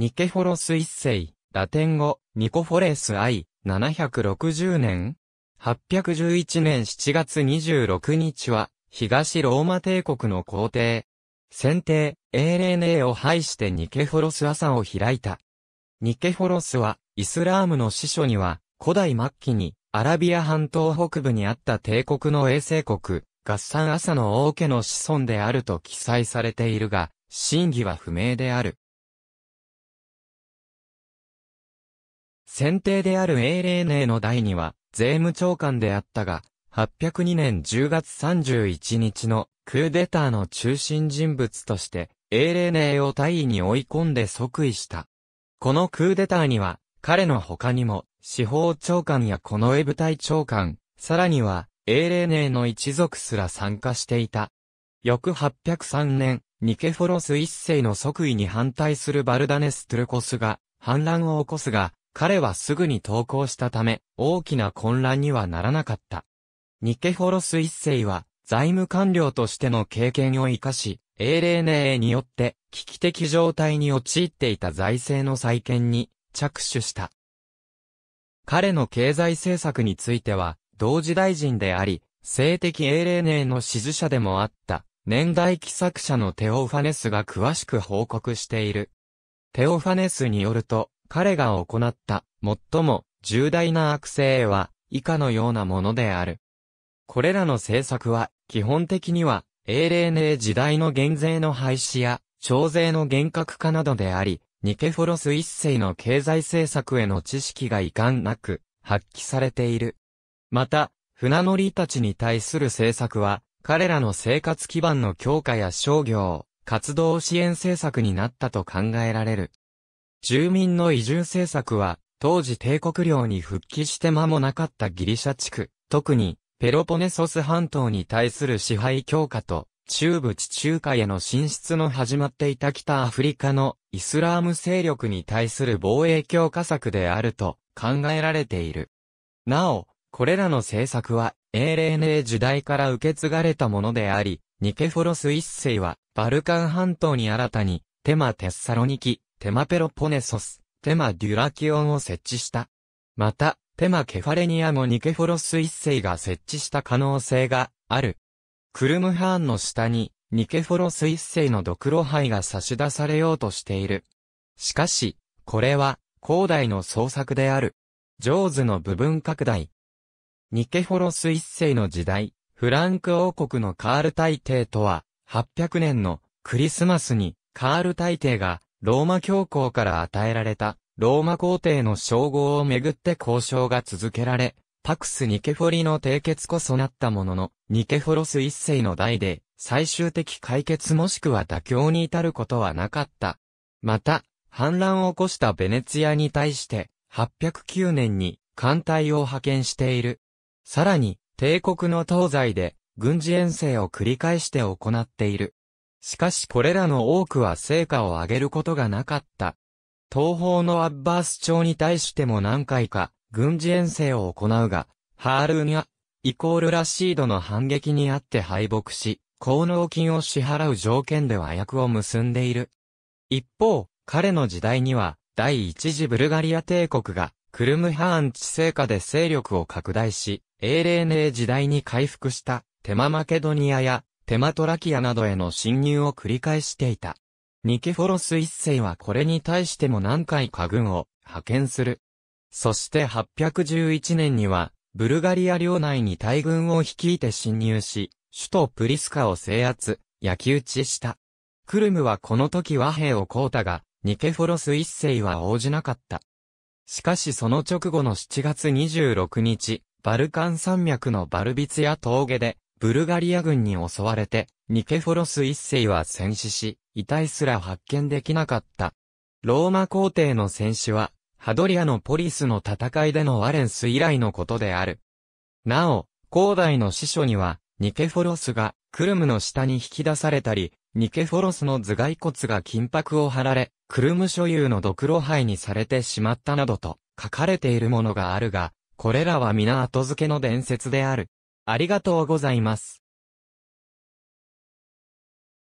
ニケフォロス一世、ラテン語、ニコフォレス愛、760年 ?811 年7月26日は、東ローマ帝国の皇帝。先帝、エーレーネーを排してニケフォロス朝を開いた。ニケフォロスは、イスラームの司書には、古代末期に、アラビア半島北部にあった帝国の衛星国、合算朝の王家の子孫であると記載されているが、真偽は不明である。選定である英霊名の代には、税務長官であったが、802年10月31日のクーデターの中心人物として、英霊名を大位に追い込んで即位した。このクーデターには、彼の他にも、司法長官やこの絵部隊長官、さらには、英霊名の一族すら参加していた。翌803年、ニケフォロス一世の即位に反対するバルダネス・トゥルコスが、反乱を起こすが、彼はすぐに投降したため、大きな混乱にはならなかった。ニケホロス一世は、財務官僚としての経験を生かし、英霊ネーによって危機的状態に陥っていた財政の再建に着手した。彼の経済政策については、同時大臣であり、性的英霊ネーの支持者でもあった、年代記作者のテオファネスが詳しく報告している。テオファネスによると、彼が行った最も重大な悪性は以下のようなものである。これらの政策は基本的には英霊寧時代の減税の廃止や徴税の厳格化などであり、ニケフォロス一世の経済政策への知識が遺憾なく発揮されている。また、船乗りたちに対する政策は、彼らの生活基盤の強化や商業、活動支援政策になったと考えられる。住民の移住政策は、当時帝国領に復帰して間もなかったギリシャ地区、特にペロポネソス半島に対する支配強化と、中部地中海への進出の始まっていた北アフリカのイスラーム勢力に対する防衛強化策であると考えられている。なお、これらの政策は、英霊寧時代から受け継がれたものであり、ニケフォロス一世は、バルカン半島に新たに、テマ・テッサロニキ、テマペロポネソス、テマデュラキオンを設置した。また、テマケファレニアもニケフォロス一世が設置した可能性がある。クルムハーンの下に、ニケフォロス一世のドクロ杯が差し出されようとしている。しかし、これは、広大の創作である。ジョーズの部分拡大。ニケフォロス一世の時代、フランク王国のカール大帝とは、800年のクリスマスにカール大帝がローマ教皇から与えられた、ローマ皇帝の称号をめぐって交渉が続けられ、パクス・ニケフォリの締結こそなったものの、ニケフォロス一世の代で、最終的解決もしくは妥協に至ることはなかった。また、反乱を起こしたベネツィアに対して、809年に艦隊を派遣している。さらに、帝国の東西で軍事遠征を繰り返して行っている。しかしこれらの多くは成果を上げることがなかった。東方のアッバース朝に対しても何回か軍事遠征を行うが、ハールーニャ、イコールラシードの反撃にあって敗北し、功能金を支払う条件で和訳を結んでいる。一方、彼の時代には、第一次ブルガリア帝国が、クルムハーン治世下で勢力を拡大し、英霊寧時代に回復した、テママケドニアやテマトラキアなどへの侵入を繰り返していた。ニケフォロス一世はこれに対しても何回か軍を派遣する。そして811年には、ブルガリア領内に大軍を率いて侵入し、首都プリスカを制圧、焼き討ちした。クルムはこの時和平をこうたが、ニケフォロス一世は応じなかった。しかしその直後の7月26日、バルカン山脈のバルビツヤ峠で、ブルガリア軍に襲われて、ニケフォロス一世は戦死し、遺体すら発見できなかった。ローマ皇帝の戦死は、ハドリアのポリスの戦いでのワレンス以来のことである。なお、広大の司書には、ニケフォロスが、クルムの下に引き出されたり、ニケフォロスの頭蓋骨が金箔を貼られ、クルム所有のドクロ灰にされてしまったなどと書かれているものがあるが、これらは皆後付けの伝説である。ありがとうございます。